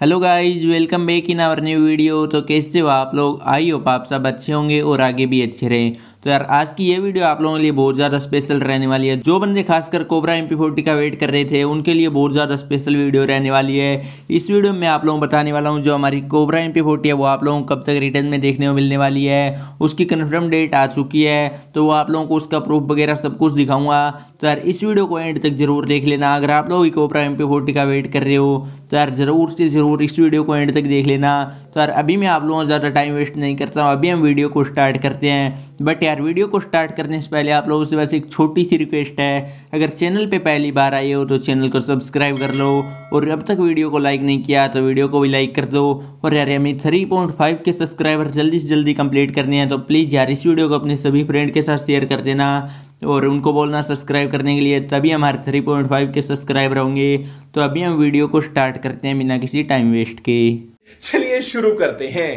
hello guys welcome back in our new video तो कैसे हो आप लोग आई होप आप सब अच्छे होंगे और आगे भी अच्छे रहें तो यार आज की ये वीडियो आप लोगों के लिए बहुत ज़्यादा स्पेशल रहने वाली है जो बंदे खासकर कोबरा एम पी का वेट कर रहे थे उनके लिए बहुत ज़्यादा स्पेशल वीडियो रहने वाली है इस वीडियो में आप लोगों को बताने वाला हूँ जो हमारी कोबरा एम पी है वो आप लोगों को कब तक रिटर्न में देखने को मिलने वाली है उसकी कन्फर्म डेट आ चुकी है तो वो आप लोगों को उसका प्रूफ वगैरह सब कुछ दिखाऊंगा तो यार इस वीडियो को एंड तक जरूर देख लेना अगर आप लोग कोबरा एम पी का वेट कर रहे हो तो यार ज़रूर से ज़रूर इस वीडियो को एंड तक देख लेना तो यार अभी मैं आप लोगों को ज़्यादा टाइम वेस्ट नहीं करता हूँ अभी हम वीडियो को स्टार्ट करते हैं बट यार यार वीडियो को स्टार्ट करने से पहले आप लोगों से बस एक छोटी सी रिक्वेस्ट है अगर चैनल पे पहली बार आए हो तो चैनल को सब्सक्राइब कर लो और अब तक वीडियो को लाइक नहीं किया तो वीडियो को भी लाइक कर दो और यार हमें three point five K subscriber जल्दी से जल्दी कंप्लीट करने हैं तो प्लीज़ यार इस वीडियो को अपने सभी फ्रेंड के साथ शेयर कर देना और उनको बोलना सब्सक्राइब करने के लिए तभी हमारे three point five K subscriber होंगे तो अभी हम वीडियो को स्टार्ट करते हैं बिना किसी टाइम वेस्ट के चलिए शुरू करते हैं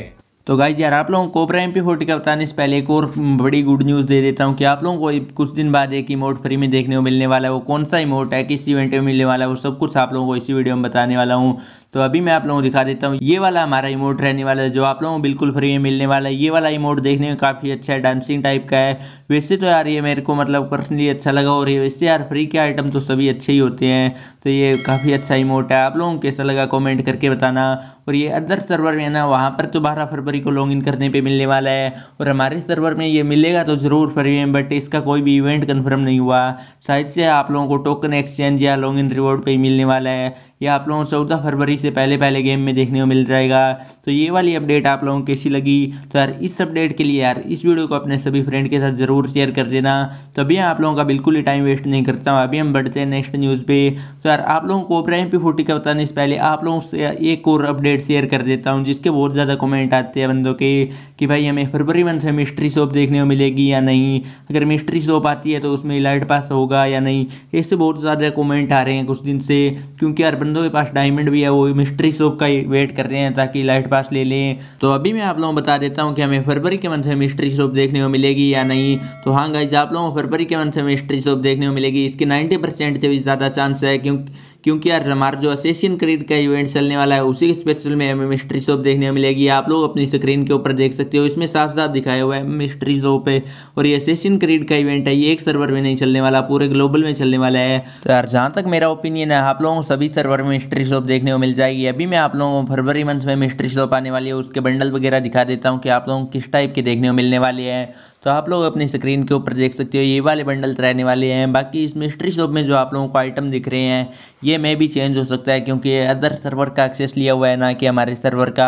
तो गाइज यार आप लोगों को कोबरा एम पी फोर्टी का बताने से पहले एक और हम्म, बड़ी गुड न्यूज़ दे देता हूँ कि आप लोगों को कुछ दिन बाद एक इमोट फ्री में देखने को मिलने वाला है वो कौन सा इमोट है किस इवेंट में मिलने वाला है वो सब कुछ आप लोगों को इसी वीडियो में बताने वाला हूँ तो अभी मैं आप लोगों को दिखा देता हूँ ये वाला हमारा इमोट रहने वाला है जो आप लोगों को बिल्कुल फ्री में मिलने वाला है ये वाला इमोट देखने में काफ़ी अच्छा है डांसिंग टाइप का है वैसे तो यार ये मेरे को मतलब पर्सनली अच्छा लगा और ये वैसे यार फ्री के आइटम तो सभी अच्छे ही होते हैं तो ये काफ़ी अच्छा इमोट है आप लोगों को कैसा लगा कॉमेंट करके बताना और ये अदर सर्वर में ना वहाँ पर तो बारह फरवरी को लॉग इन करने पर मिलने वाला है और हमारे सर्वर में ये मिलेगा तो ज़रूर फ्री में बट इसका कोई भी इवेंट कन्फर्म नहीं हुआ शायद से आप लोगों को टोकन एक्सचेंज या लॉन्ग इन रिवॉर्ड पर मिलने वाला है ये आप लोगों को चौदह फरवरी से पहले पहले गेम में देखने को मिल जाएगा तो ये वाली अपडेट आप लोगों को कैसी लगी तो यार इस अपडेट के लिए यार इस वीडियो को अपने सभी फ्रेंड के साथ ज़रूर शेयर कर देना तो अभी आप लोगों का बिल्कुल ही टाइम वेस्ट नहीं करता हूँ अभी हम बढ़ते हैं नेक्स्ट न्यूज़ पर तो यार आप लोगों को ओपरा एम पी का बताने से पहले आप लोगों से एक और अपडेट शेयर कर देता हूँ जिसके बहुत ज़्यादा कमेंट आते हैं बंदों के कि भाई हमें फरवरी मंथ में मिस्ट्री शॉप देखने को मिलेगी या नहीं अगर मिस्ट्री शॉप आती है तो उसमें इलाइट पास होगा या नहीं ऐसे बहुत ज़्यादा कॉमेंट आ रहे हैं कुछ दिन से क्योंकि यार बंदों के पास डायमंड भी है वो मिस्ट्री सोप का वेट कर रहे हैं ताकि लाइट पास ले लें तो अभी मैं आप लोगों को बता देता हूँ कि हमें फरवरी के मंथ में मिस्ट्री सोप देखने को मिलेगी या नहीं तो हाँ गाइज आप लोगों को फरवरी के मंथ में मिस्ट्री सोप देखने को मिलेगी इसकी नाइन्टी से भी ज़्यादा चांस है क्योंकि क्योंकि यार हमारा जो एसेशियन क्रीड का इवेंट चलने वाला है उसी के स्पेशल में हमें मिस्ट्री शॉप देखने को मिलेगी आप लोग अपनी स्क्रीन के ऊपर देख सकते हो इसमें साफ साफ दिखाया हुआ है मिस्ट्री शॉप है और ये एसेशियन क्रीड का इवेंट है ये एक सर्वर में नहीं चलने वाला पूरे ग्लोबल में चलने वाला है तो यार जहाँ तक मेरा ओपिनियन है आप लोगों को सभी सर्वर में मिस्ट्री शॉप देखने को मिल जाएगी अभी मैं आप लोगों को फरवरी मंथ में मिस्ट्री शॉप आने वाली है उसके बंडल वगैरह दिखा देता हूँ कि आप लोगों को किस टाइप के देखने को मिलने वाले हैं तो आप लोग अपनी स्क्रीन के ऊपर देख सकते हो ये वाले बंडल्स रहने वाले हैं बाकी इस मिस्ट्री शॉप में जो आप लोगों को आइटम दिख रहे हैं ये मे भी चेंज हो सकता है क्योंकि अदर सर्वर का एक्सेस लिया हुआ है ना कि हमारे सर्वर का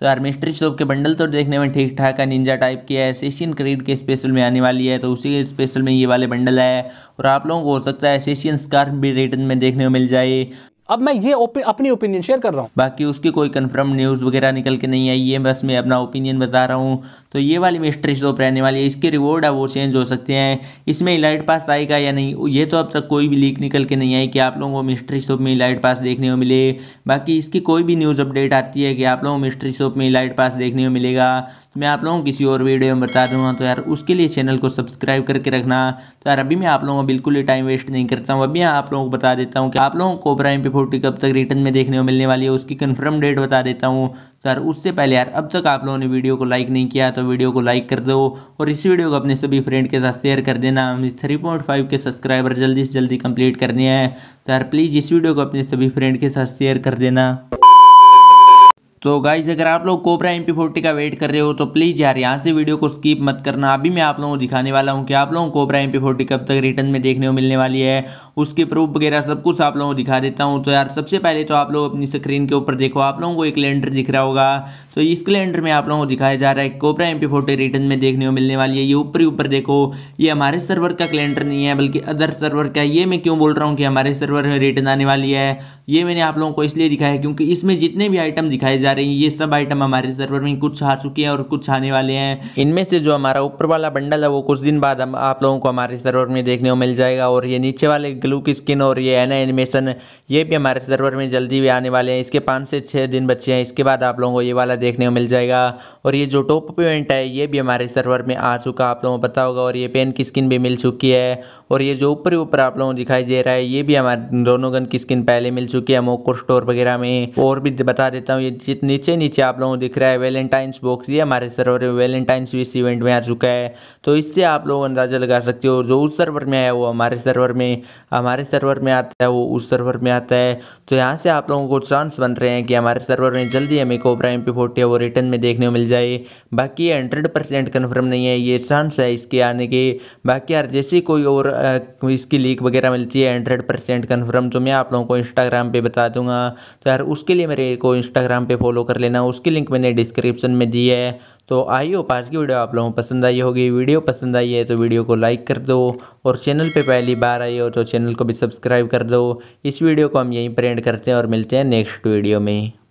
तो यार मिस्ट्री शॉप के बंडल तो देखने में ठीक ठाक है निंजा टाइप की है एसेशियन क्रीड के स्पेशल में आने वाली है तो उसी के स्पेशल में ये वाले बंडल है और आप लोगों को हो सकता है एशियन स्कार्फ भी रिटर्न में देखने को मिल जाए अब मैं ये अपनी ओपिनियन शेयर कर रहा हूँ बाकी उसकी कोई कंफर्म न्यूज़ वगैरह निकल के नहीं आई है बस मैं अपना ओपिनियन बता रहा हूँ तो ये वाली मिस्ट्री शॉप रहने वाली है इसके रिवॉर्ड है वो चेंज हो सकते हैं इसमें इलाइट पास आएगा या नहीं ये तो अब तक कोई भी लीक निकल के नहीं आई कि आप लोगों को मिस्ट्री शॉप में इलाइट पास देखने को मिले बाकी इसकी कोई भी न्यूज़ अपडेट आती है कि आप लोगों को मिस्ट्री शॉप में इलाइट पास देखने को मिलेगा मैं आप लोगों को किसी और वीडियो में बता दूंगा तो यार उसके लिए चैनल को सब्सक्राइब करके रखना तो यार अभी मैं आप लोगों को बिल्कुल ही टाइम वेस्ट नहीं करता हूँ अभी आप लोगों को बता देता हूँ कि आप लोगों को प्राइम पे फोर्टी कब तक रिटर्न में देखने को मिलने वाली है उसकी कन्फर्म डेट बता देता हूँ तो यार उससे पहले यार अब तक आप लोगों ने वीडियो को लाइक नहीं किया तो वीडियो को लाइक कर दो और इस वीडियो को अपने सभी फ्रेंड के साथ शेयर कर देना हमें three point five K subscriber जल्दी से जल्दी कंप्लीट करने हैं तो यार प्लीज़ इस वीडियो को अपने सभी फ्रेंड के साथ शेयर कर देना तो गाइज अगर आप लोग कोबरा एम पी का वेट कर रहे हो तो प्लीज़ यार यहाँ से वीडियो को स्किप मत करना अभी मैं आप लोगों को दिखाने वाला हूँ कि आप लोगों को कोबरा एम पी कब तक रिटर्न में देखने को मिलने वाली है उसके प्रूफ वगैरह सब कुछ आप लोगों को दिखा देता हूँ तो यार सबसे पहले तो आप लोग अपनी स्क्रीन के ऊपर देखो आप लोगों को एक कैलेंडर दिख रहा होगा तो इस कैलेंडर में आप लोगों को दिखाया जा रहा है कोबरा एम पी रिटर्न में देखने को मिलने वाली है ये ऊपर ही ऊपर देखो ये हमारे सर्वर का कैलेंडर नहीं है बल्कि अदर सर्वर का ये मैं क्यों बोल रहा हूँ कि हमारे सर्वर में रिटर्न आने वाली है ये मैंने आप लोगों को इसलिए दिखाया क्योंकि इसमें जितने भी आइटम दिखाए जा रही है ये सब आइटम हमारे सर्वर में कुछ आ चुके हैं और कुछ आने वाले हैं इनमें से जो हमारा ऊपर वाला बंडल है वो कुछ दिन बाद हम आप लोगों को हमारे सर्वर में देखने को मिल जाएगा और ये नीचे वाले ग्लू की स्किन और ये एना एनिमेशन ये भी हमारे सर्वर में जल्दी भी आने वाले हैं इसके पाँच से छः दिन बचे हैं इसके बाद आप लोगों को ये वाला देखने को मिल जाएगा और ये जो टॉप पेंट है ये भी हमारे सर्वर में आ चुका आप लोगों को पता होगा और ये पेन की स्किन भी मिल चुकी है और ये जो ऊपर ऊपर आप लोगों को दिखाई दे रहा है ये भी हमारे दोनों गन की स्किन पहले मिल चुकी है मोको स्टोर वगैरह में और भी बता देता हूँ ये नीचे नीचे आप लोगों को दिख रहा है वेलेंटाइंस बॉक्स ये हमारे सर्वर में वेलेंटाइंस भी इस इवेंट में आ चुका है तो इससे आप लोग अंदाज़ा लगा सकते हो जो उस सर्वर में आया वो हमारे सर्वर में हमारे सर्वर में आता है वो उस सर्वर में आता है तो यहाँ से आप लोगों को चांस बन रहे हैं कि हमारे सर्वर में जल्दी हमें कोबरा एम पी वो रिटर्न में देखने को मिल जाए बाकी हंड्रेड परसेंट कन्फर्म नहीं है ये चांस है इसके आने के बाकी यार जैसे कोई और इसकी लीक वगैरह मिलती है हंड्रेड परसेंट कन्फर्म तो मैं आप लोगों को इंस्टाग्राम पर बता दूंगा तो यार उसके लिए मेरे को इंस्टाग्राम पर फॉलो कर लेना उसकी लिंक मैंने डिस्क्रिप्शन में दी है तो आई हो आज की वीडियो आप लोगों को पसंद आई होगी वीडियो पसंद आई है तो वीडियो को लाइक कर दो और चैनल पे पहली बार आई हो तो चैनल को भी सब्सक्राइब कर दो इस वीडियो को हम यहीं पर एंड करते हैं और मिलते हैं नेक्स्ट वीडियो में